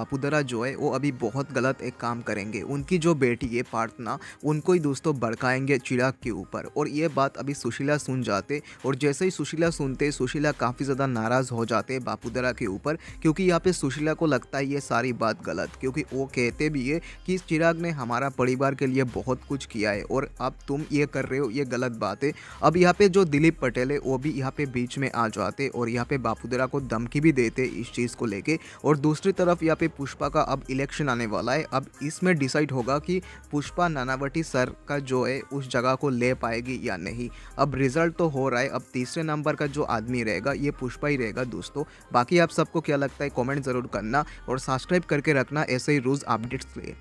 बापूदरा जो है वो अभी बहुत गलत एक काम करेंगे उनकी जो बेटी है पार्थना उनको ही दोस्तों भड़काएंगे चिराग के ऊपर और ये बात अभी सुशीला सुन जाते और जैसे ही सुशीला सुनते सुशीला काफ़ी ज़्यादा नाराज़ हो जाते बापूदरा के ऊपर क्योंकि यहाँ पे सुशीला को लगता है ये सारी बात गलत क्योंकि वो कहते भी है कि चिराग ने हमारा परिवार के लिए बहुत कुछ किया है और अब तुम ये कर रहे हो ये गलत बात है अब यहाँ पर जो दिलीप पटेल है वो भी यहाँ पर बीच में आ जाते और यहाँ पर बापूदरा को धमकी भी देते इस चीज़ को लेकर और दूसरी तरफ यहाँ पे पुष्पा का अब इलेक्शन आने वाला है अब इसमें डिसाइड होगा कि पुष्पा नानावटी सर का जो है उस जगह को ले पाएगी या नहीं अब रिजल्ट तो हो रहा है अब तीसरे नंबर का जो आदमी रहेगा ये पुष्पा ही रहेगा दोस्तों बाकी आप सबको क्या लगता है कॉमेंट ज़रूर करना और सब्सक्राइब करके रखना ऐसे ही रोज़ अपडेट्स लिए